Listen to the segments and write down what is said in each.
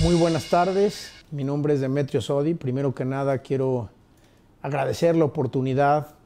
Muy buenas tardes, mi nombre es Demetrio Sodi. Primero que nada quiero agradecer la oportunidad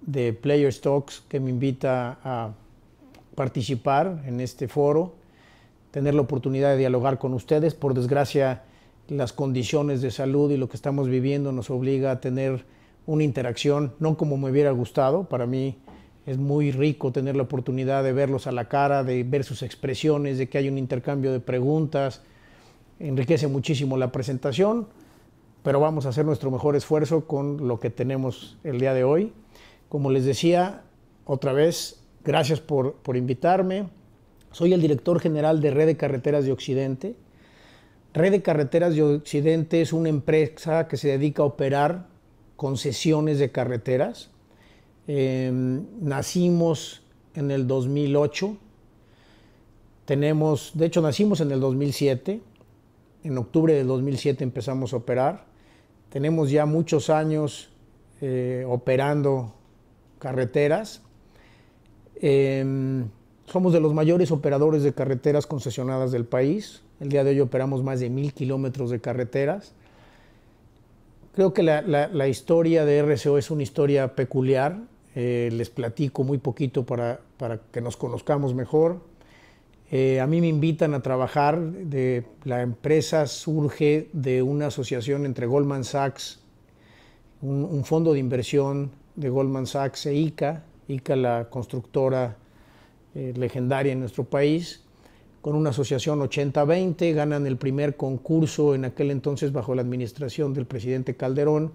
de Player Stocks que me invita a participar en este foro tener la oportunidad de dialogar con ustedes. Por desgracia, las condiciones de salud y lo que estamos viviendo nos obliga a tener una interacción, no como me hubiera gustado. Para mí es muy rico tener la oportunidad de verlos a la cara, de ver sus expresiones, de que hay un intercambio de preguntas. Enriquece muchísimo la presentación, pero vamos a hacer nuestro mejor esfuerzo con lo que tenemos el día de hoy. Como les decía, otra vez, gracias por, por invitarme soy el director general de Red de Carreteras de Occidente. Red de Carreteras de Occidente es una empresa que se dedica a operar concesiones de carreteras. Em, nacimos en el 2008. Tenemos, de hecho, nacimos en el 2007. En octubre del 2007 empezamos a operar. Tenemos ya muchos años eh, operando carreteras. Em, somos de los mayores operadores de carreteras concesionadas del país. El día de hoy operamos más de mil kilómetros de carreteras. Creo que la, historia de RCO es una historia peculiar. Eh, les platico muy poquito para, que nos conozcamos mejor. Eh, a mí me invitan a trabajar. la empresa surge de una asociación entre Goldman Sachs, un, un fondo de inversión de Goldman Sachs e ICA, ICA la constructora eh, legendaria en nuestro país, con una asociación 80-20, ganan el primer concurso en aquel entonces bajo la administración del presidente Calderón,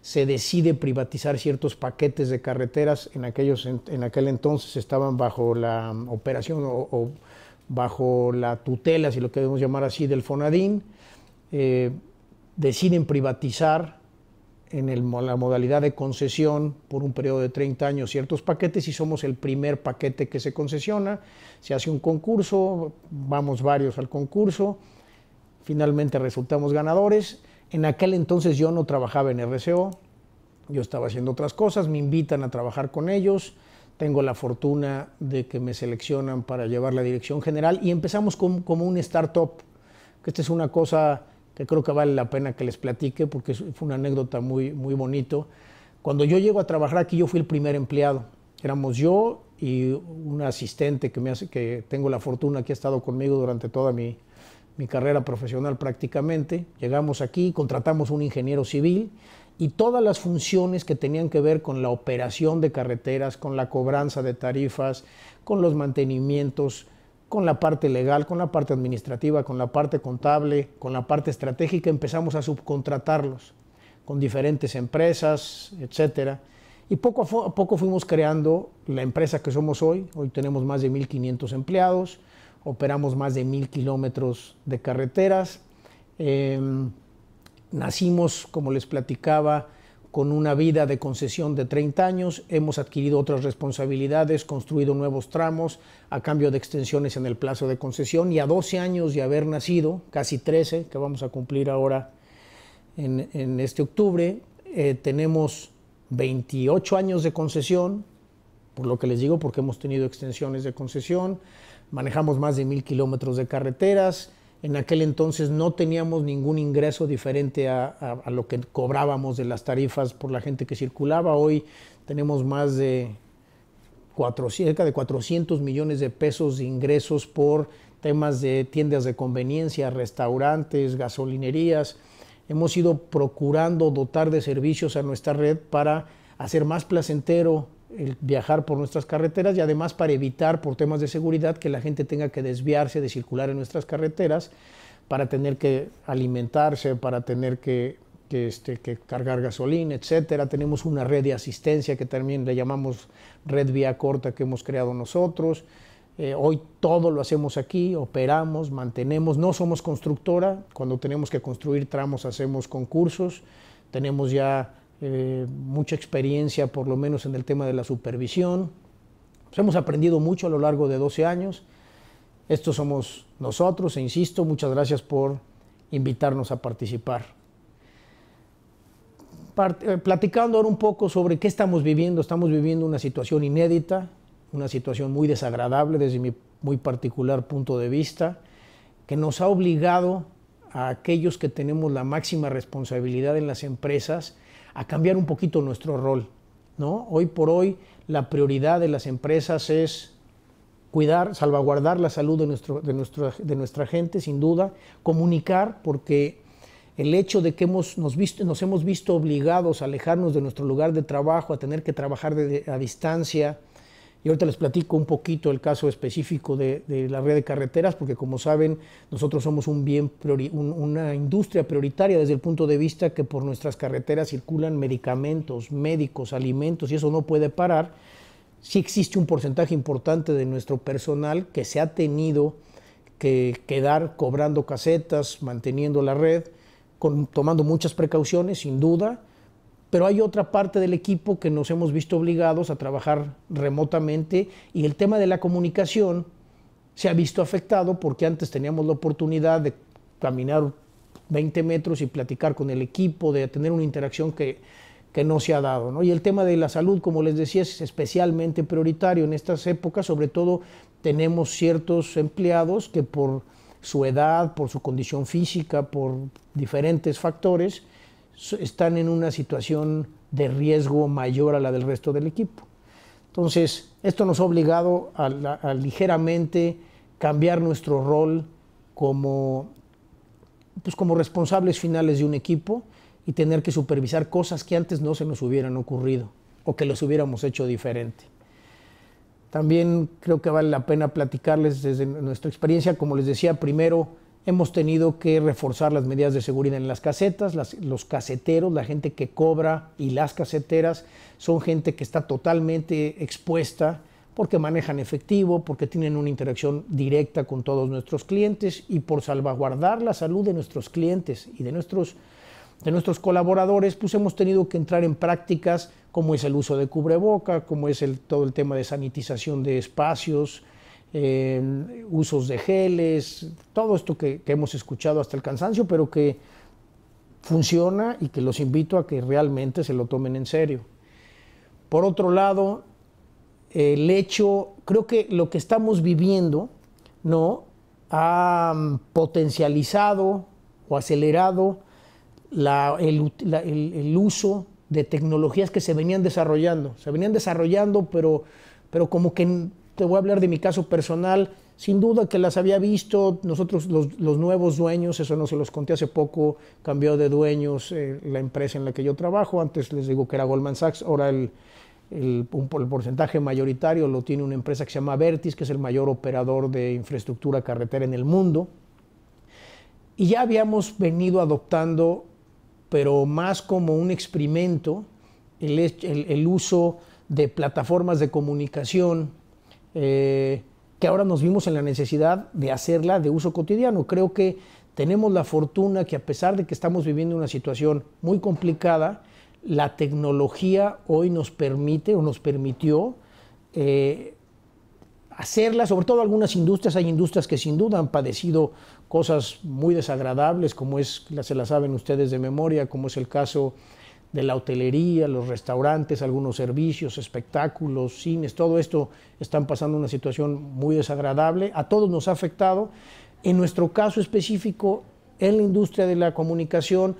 se decide privatizar ciertos paquetes de carreteras, en, aquellos, en, aquel entonces estaban bajo la um, operación o, bajo la tutela, si lo queremos llamar así, del FONADIN, eh, deciden privatizar en la modalidad de concesión por un periodo de 30 años ciertos paquetes y somos el primer paquete que se concesiona. Se hace un concurso, vamos varios al concurso, finalmente resultamos ganadores. En aquel entonces yo no trabajaba en RCO, yo estaba haciendo otras cosas, me invitan a trabajar con ellos, tengo la fortuna de que me seleccionan para llevar la dirección general y empezamos como, como un startup, que esta es una cosa que creo que vale la pena que les platique porque fue una anécdota muy, muy bonito. Cuando yo llego a trabajar aquí, yo fui el primer empleado. Éramos yo y un asistente que, me hace, que tengo la fortuna que ha estado conmigo durante toda mi, mi carrera profesional prácticamente. Llegamos aquí, contratamos un ingeniero civil y todas las funciones que tenían que ver con la operación de carreteras, con la cobranza de tarifas, con los mantenimientos, con la parte legal, con la parte administrativa, con la parte contable, con la parte estratégica, empezamos a subcontratarlos con diferentes empresas, etcétera. Y poco a poco fuimos creando la empresa que somos hoy. Hoy tenemos más de 1.500 empleados, operamos más de 1.000 kilómetros de carreteras. Em, nacimos, como les platicaba, con una vida de concesión de 30 años, hemos adquirido otras responsabilidades, construido nuevos tramos a cambio de extensiones en el plazo de concesión y a 12 años de haber nacido, casi 13, que vamos a cumplir ahora en, este octubre, eh, tenemos 28 años de concesión, por lo que les digo, porque hemos tenido extensiones de concesión, manejamos más de mil kilómetros de carreteras, en aquel entonces no teníamos ningún ingreso diferente a, lo que cobrábamos de las tarifas por la gente que circulaba. Hoy tenemos más de cerca de 400 millones de pesos de ingresos por temas de tiendas de conveniencia, restaurantes, gasolinerías. Hemos ido procurando dotar de servicios a nuestra red para hacer más placentero viajar por nuestras carreteras y además para evitar por temas de seguridad que la gente tenga que desviarse de circular en nuestras carreteras para tener que alimentarse, para tener que, este, cargar gasolina, etcétera. Tenemos una red de asistencia que también le llamamos red vía corta que hemos creado nosotros. Eh, hoy todo lo hacemos aquí, operamos, mantenemos, no somos constructora, cuando tenemos que construir tramos hacemos concursos, tenemos ya eh, mucha experiencia por lo menos en el tema de la supervisión. Pues, hemos aprendido mucho a lo largo de 12 años. Estos somos nosotros, e insisto, muchas gracias por invitarnos a participar. Eh, platicando ahora un poco sobre qué estamos viviendo, estamos viviendo una situación inédita, una situación muy desagradable desde mi muy particular punto de vista, que nos ha obligado a aquellos que tenemos la máxima responsabilidad en las empresas a cambiar un poquito nuestro rol. ¿no? Hoy por hoy la prioridad de las empresas es cuidar, salvaguardar la salud de, nuestro, de, de nuestra gente, sin duda, comunicar, porque el hecho de que hemos, nos, nos hemos visto obligados a alejarnos de nuestro lugar de trabajo, a tener que trabajar a distancia, y ahorita les platico un poquito el caso específico de, la red de carreteras, porque como saben, nosotros somos un bien una industria prioritaria desde el punto de vista que por nuestras carreteras circulan medicamentos, médicos, alimentos, y eso no puede parar. Sí existe un porcentaje importante de nuestro personal que se ha tenido que quedar cobrando casetas, manteniendo la red, tomando muchas precauciones, sin duda, pero hay otra parte del equipo que nos hemos visto obligados a trabajar remotamente y el tema de la comunicación se ha visto afectado porque antes teníamos la oportunidad de caminar 20 metros y platicar con el equipo, de tener una interacción que, no se ha dado. Y el tema de la salud, como les decía, es especialmente prioritario en estas épocas, sobre todo tenemos ciertos empleados que por su edad, por su condición física, por diferentes factores, están en una situación de riesgo mayor a la del resto del equipo. Entonces, esto nos ha obligado a, ligeramente cambiar nuestro rol como, pues, como responsables finales de un equipo y tener que supervisar cosas que antes no se nos hubieran ocurrido o que los hubiéramos hecho diferente. También creo que vale la pena platicarles desde nuestra experiencia, como les decía, primero Hemos tenido que reforzar las medidas de seguridad en las casetas, los caseteros, la gente que cobra y las caseteras son gente que está totalmente expuesta porque manejan efectivo, porque tienen una interacción directa con todos nuestros clientes y por salvaguardar la salud de nuestros clientes y de nuestros, de nuestros colaboradores, pues hemos tenido que entrar en prácticas como es el uso de cubreboca, como es el, todo el tema de sanitización de espacios, usos de geles, todo esto que, hemos escuchado hasta el cansancio, pero que funciona y que los invito a que realmente se lo tomen en serio. Por otro lado, el hecho, creo que lo que estamos viviendo, ¿no? Ha potencializado o acelerado el, uso de tecnologías que se venían desarrollando. Se venían desarrollando, pero, pero como que te voy a hablar de mi caso personal. Sin duda que las había visto, nosotros los, nuevos dueños, eso no se los conté hace poco, cambió de dueños eh, la empresa en la que yo trabajo, antes les digo que era Goldman Sachs, ahora el, porcentaje mayoritario lo tiene una empresa que se llama Vertis, que es el mayor operador de infraestructura carretera en el mundo. Y ya habíamos venido adoptando, pero más como un experimento, el uso de plataformas de comunicación eh, que ahora nos vimos en la necesidad de hacerla de uso cotidiano. Creo que tenemos la fortuna que a pesar de que estamos viviendo una situación muy complicada, la tecnología hoy nos permite o nos permitió eh, hacerla, sobre todo algunas industrias, hay industrias que sin duda han padecido cosas muy desagradables, como es, se la saben ustedes de memoria, como es el caso de la hotelería, los restaurantes, algunos servicios, espectáculos, cines, todo esto están pasando una situación muy desagradable. A todos nos ha afectado. En nuestro caso específico, en la industria de la comunicación,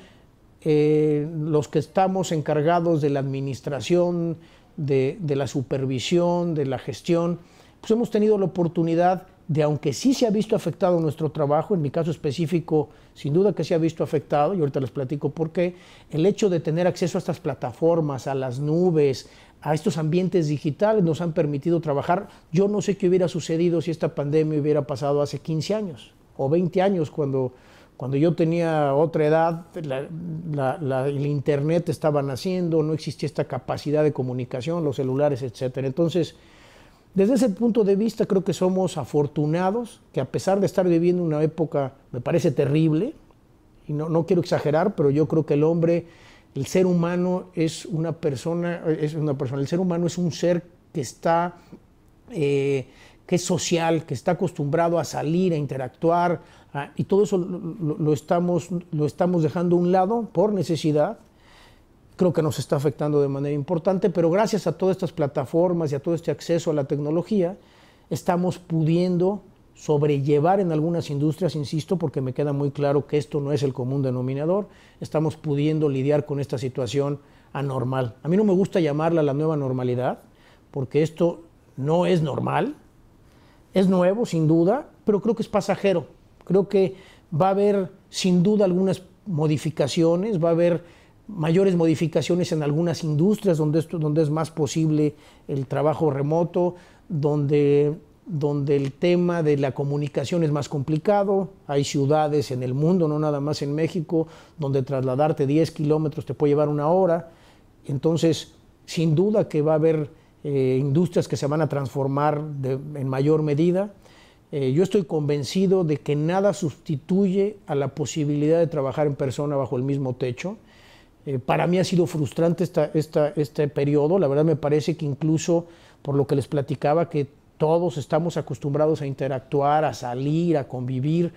eh, los que estamos encargados de la administración, de, de la supervisión, de la gestión, pues hemos tenido la oportunidad de aunque sí se ha visto afectado nuestro trabajo, en mi caso específico, sin duda que se ha visto afectado, y ahorita les platico por qué, el hecho de tener acceso a estas plataformas, a las nubes, a estos ambientes digitales nos han permitido trabajar. Yo no sé qué hubiera sucedido si esta pandemia hubiera pasado hace 15 años o 20 años cuando... Cuando yo tenía otra edad, la, el Internet estaba naciendo, no existía esta capacidad de comunicación, los celulares, etc. Entonces, desde ese punto de vista creo que somos afortunados, que a pesar de estar viviendo una época, me parece terrible, y no, no quiero exagerar, pero yo creo que el hombre, el ser humano es una persona, es una persona, el ser humano es un ser que está, eh, que es social, que está acostumbrado a salir, a interactuar, y todo eso estamos, lo estamos dejando a un lado por necesidad, creo que nos está afectando de manera importante, pero gracias a todas estas plataformas y a todo este acceso a la tecnología, estamos pudiendo sobrellevar en algunas industrias, insisto, porque me queda muy claro que esto no es el común denominador, estamos pudiendo lidiar con esta situación anormal. A mí no me gusta llamarla la nueva normalidad, porque esto no es normal, es nuevo sin duda, pero creo que es pasajero, creo que va a haber sin duda algunas modificaciones, va a haber mayores modificaciones en algunas industrias donde, esto, donde es más posible el trabajo remoto, donde, donde el tema de la comunicación es más complicado. Hay ciudades en el mundo, no nada más en México, donde trasladarte 10 kilómetros te puede llevar una hora. Entonces, sin duda que va a haber eh, industrias que se van a transformar en mayor medida. Eh, yo estoy convencido de que nada sustituye a la posibilidad de trabajar en persona bajo el mismo techo eh, para mí ha sido frustrante esta, esta, este periodo. La verdad me parece que incluso por lo que les platicaba, que todos estamos acostumbrados a interactuar, a salir, a convivir.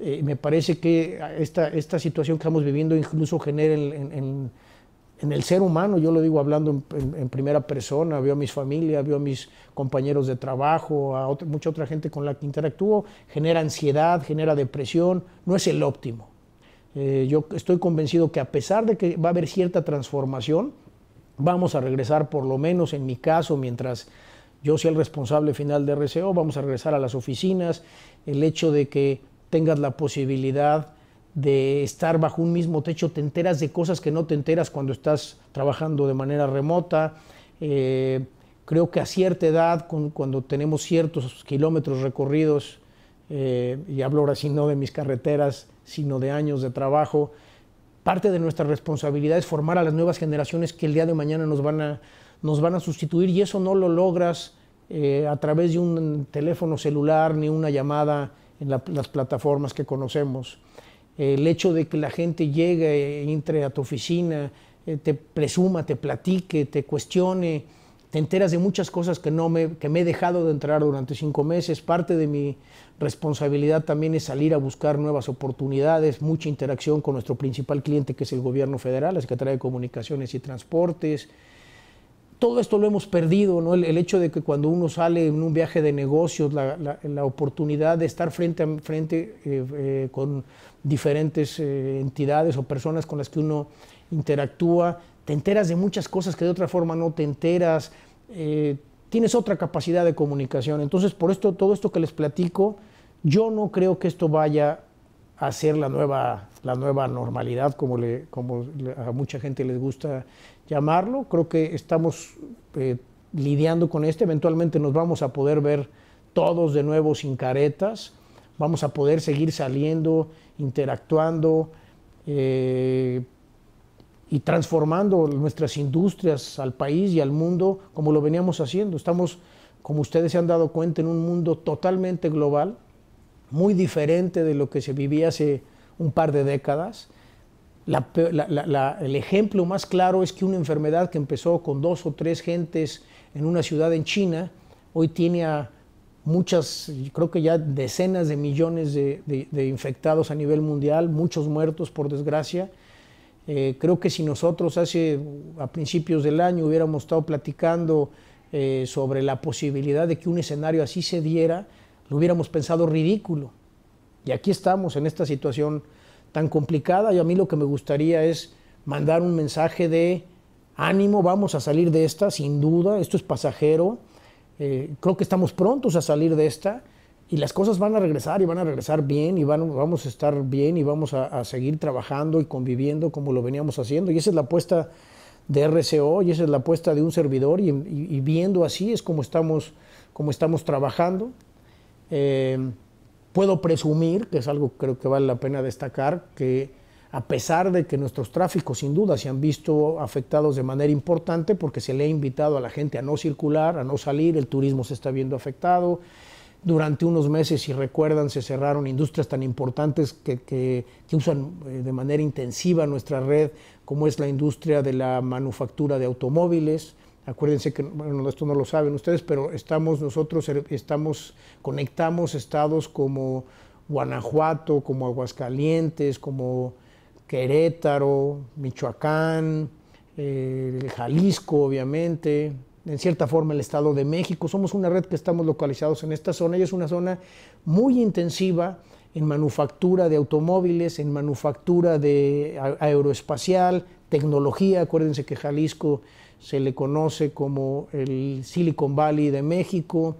Eh, me parece que esta, esta situación que estamos viviendo incluso genera en, el ser humano, yo lo digo hablando en, primera persona, veo a mis familias, veo a mis compañeros de trabajo, a mucha otra gente con la que interactúo, genera ansiedad, genera depresión, no es el óptimo. Eh, yo estoy convencido que a pesar de que va a haber cierta transformación, vamos a regresar, por lo menos en mi caso, mientras yo sea el responsable final de RCO, vamos a regresar a las oficinas, el hecho de que tengas la posibilidad de estar bajo un mismo techo, te enteras de cosas que no te enteras cuando estás trabajando de manera remota. Eh, creo que a cierta edad, cuando tenemos ciertos kilómetros recorridos eh, y hablo ahora sí no de mis carreteras, sino de años de trabajo, parte de nuestra responsabilidad es formar a las nuevas generaciones que el día de mañana nos van a, nos van a sustituir y eso no lo logras eh, a través de un teléfono celular ni una llamada en las plataformas que conocemos. el hecho de que la gente llegue, e entre a tu oficina, eh, te presuma, te platique, te cuestione, te enteras de muchas cosas que, no me, que me he dejado de entrar durante cinco meses. Parte de mi responsabilidad también es salir a buscar nuevas oportunidades, mucha interacción con nuestro principal cliente que es el gobierno federal, la Secretaría de Comunicaciones y Transportes, todo esto lo hemos perdido, el, hecho de que cuando uno sale en un viaje de negocios, la, oportunidad de estar frente a frente eh, eh, con diferentes eh, entidades o personas con las que uno interactúa, te enteras de muchas cosas que de otra forma no te enteras, tienes otra capacidad de comunicación. Entonces, por esto, todo esto que les platico, yo no creo que esto vaya a ser la nueva, la nueva normalidad, como, le, como a mucha gente les gusta llamarlo. Creo que estamos eh, lidiando con este. Eventualmente nos vamos a poder ver todos de nuevo sin caretas. Vamos a poder seguir saliendo, interactuando eh, y transformando nuestras industrias al país y al mundo como lo veníamos haciendo. Estamos, como ustedes se han dado cuenta, en un mundo totalmente global, muy diferente de lo que se vivía hace un par de décadas el ejemplo más claro es que una enfermedad que empezó con dos o tres gentes en una ciudad en China, hoy tiene a muchas, creo que ya decenas de millones de, infectados a nivel mundial, muchos muertos por desgracia. Eh, creo que si nosotros hace a principios del año hubiéramos estado platicando eh, sobre la posibilidad de que un escenario así se diera, lo hubiéramos pensado ridículo. Y aquí estamos en esta situación tan complicada y a mí lo que me gustaría es mandar un mensaje de ánimo, vamos a salir de esta, sin duda, esto es pasajero, eh, creo que estamos prontos a salir de esta y las cosas van a regresar y van a regresar bien y vamos a estar bien y vamos a, seguir trabajando y conviviendo como lo veníamos haciendo. Y esa es la apuesta de RCO y esa es la apuesta de un servidor y, viendo así es como estamos, como estamos trabajando. Eh, Puedo presumir, que es algo que creo que vale la pena destacar, que a pesar de que nuestros tráficos sin duda se han visto afectados de manera importante porque se le ha invitado a la gente a no circular, a no salir, el turismo se está viendo afectado, durante unos meses, si recuerdan, se cerraron industrias tan importantes que, que, usan eh, de manera intensiva nuestra red, como es la industria de la manufactura de automóviles, Acuérdense que, bueno, esto no lo saben ustedes, pero estamos nosotros, er, estamos, conectamos estados como Guanajuato, como Aguascalientes, como Querétaro, Michoacán, eh, Jalisco, obviamente, en cierta forma el Estado de México. Somos una red que estamos localizados en esta zona y es una zona muy intensiva en manufactura de automóviles, en manufactura de aeroespacial, tecnología. Acuérdense que Jalisco se le conoce como el Silicon Valley de México,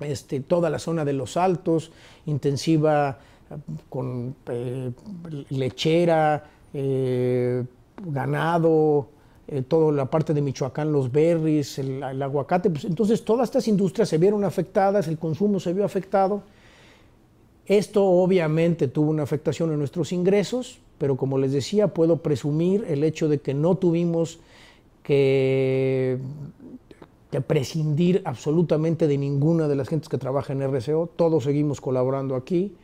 este, toda la zona de los Altos, intensiva eh, con eh, lechera, eh, ganado, toda la parte de Michoacán, los berries, el, aguacate. Pues entonces todas estas industrias se vieron afectadas, el consumo se vio afectado. Esto obviamente tuvo una afectación en nuestros ingresos, pero como les decía, puedo presumir el hecho de que no tuvimos que, prescindir absolutamente de ninguna de las gentes que trabaja en RCO. Todos seguimos colaborando aquí.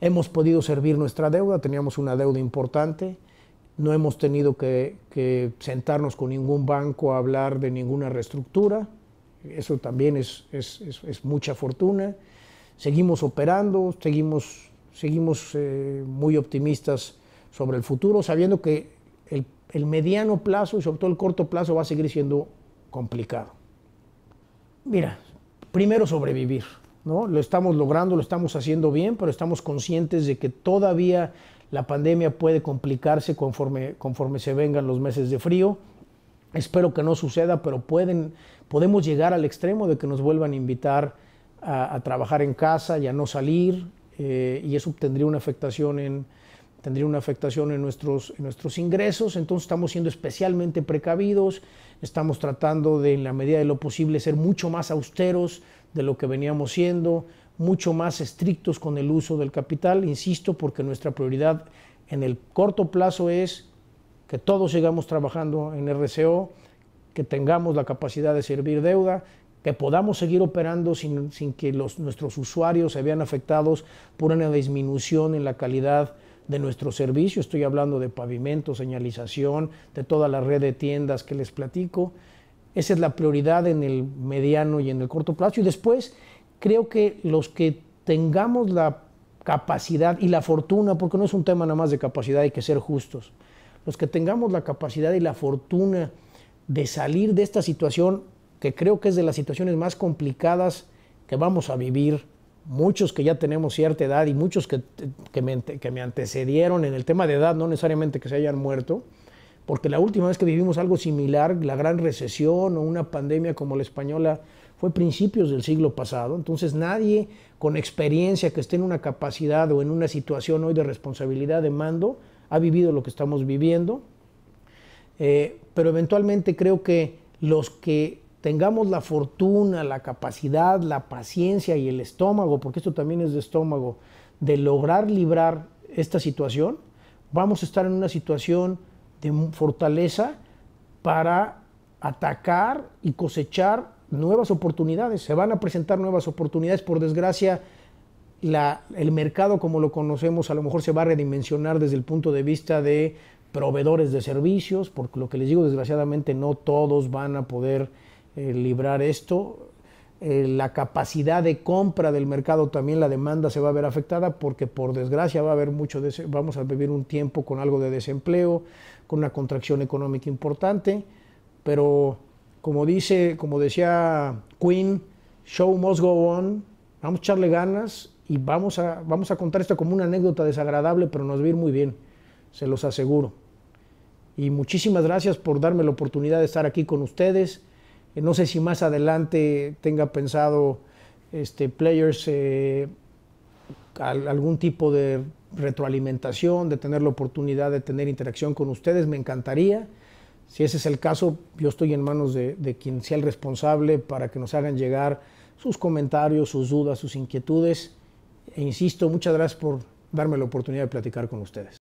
Hemos podido servir nuestra deuda, teníamos una deuda importante. No hemos tenido que, sentarnos con ningún banco a hablar de ninguna reestructura. Eso también es, mucha fortuna. Seguimos operando, seguimos, seguimos eh, muy optimistas sobre el futuro, sabiendo que el mediano plazo y sobre todo el corto plazo va a seguir siendo complicado. Mira, primero sobrevivir, ¿no? Lo estamos logrando, lo estamos haciendo bien, pero estamos conscientes de que todavía la pandemia puede complicarse conforme, conforme se vengan los meses de frío. Espero que no suceda, pero pueden, podemos llegar al extremo de que nos vuelvan a invitar a, trabajar en casa y a no salir, eh, y eso tendría una afectación en, tendría una afectación en nuestros, nuestros ingresos, entonces estamos siendo especialmente precavidos, estamos tratando de, en la medida de lo posible, ser mucho más austeros de lo que veníamos siendo, mucho más estrictos con el uso del capital, insisto, porque nuestra prioridad en el corto plazo es que todos sigamos trabajando en RCO, que tengamos la capacidad de servir deuda, que podamos seguir operando sin, que los, nuestros usuarios se vean afectados por una disminución en la calidad de nuestro servicio. Estoy hablando de pavimento, señalización, de toda la red de tiendas que les platico. Esa es la prioridad en el mediano y en el corto plazo. Y después creo que los que tengamos la capacidad y la fortuna, porque no es un tema nada más de capacidad, hay que ser justos, los que tengamos la capacidad y la fortuna de salir de esta situación, que creo que es de las situaciones más complicadas que vamos a vivir muchos que ya tenemos cierta edad y muchos que, que, me, antecedieron en el tema de edad, no necesariamente que se hayan muerto, porque la última vez que vivimos algo similar, la gran recesión o una pandemia como la española, fue principios del siglo pasado. Entonces nadie con experiencia que esté en una capacidad o en una situación hoy de responsabilidad de mando ha vivido lo que estamos viviendo. Eh, pero eventualmente creo que los que tengamos la fortuna, la capacidad, la paciencia y el estómago, porque esto también es de estómago, de lograr librar esta situación, vamos a estar en una situación de fortaleza para atacar y cosechar nuevas oportunidades. Se van a presentar nuevas oportunidades. Por desgracia, el mercado como lo conocemos a lo mejor se va a redimensionar desde el punto de vista de proveedores de servicios, porque lo que les digo, desgraciadamente no todos van a poder eh, librar esto. Eh, la capacidad de compra del mercado también la demanda se va a ver afectada porque por desgracia va a haber mucho vamos a vivir un tiempo con algo de desempleo, con una contracción económica importante, pero como dice, como decía Queen, show must go on, vamos a echarle ganas y vamos a, vamos a contar esto como una anécdota desagradable, pero nos va a ir muy bien, se los aseguro. Y muchísimas gracias por darme la oportunidad de estar aquí con ustedes eh, no sé si más adelante tenga pensado este, Players eh, algún tipo de retroalimentación, de tener la oportunidad de tener interacción con ustedes, me encantaría. Si ese es el caso, yo estoy en manos de, de quien sea el responsable para que nos hagan llegar sus comentarios, sus dudas, sus inquietudes. E insisto, muchas gracias por darme la oportunidad de platicar con ustedes.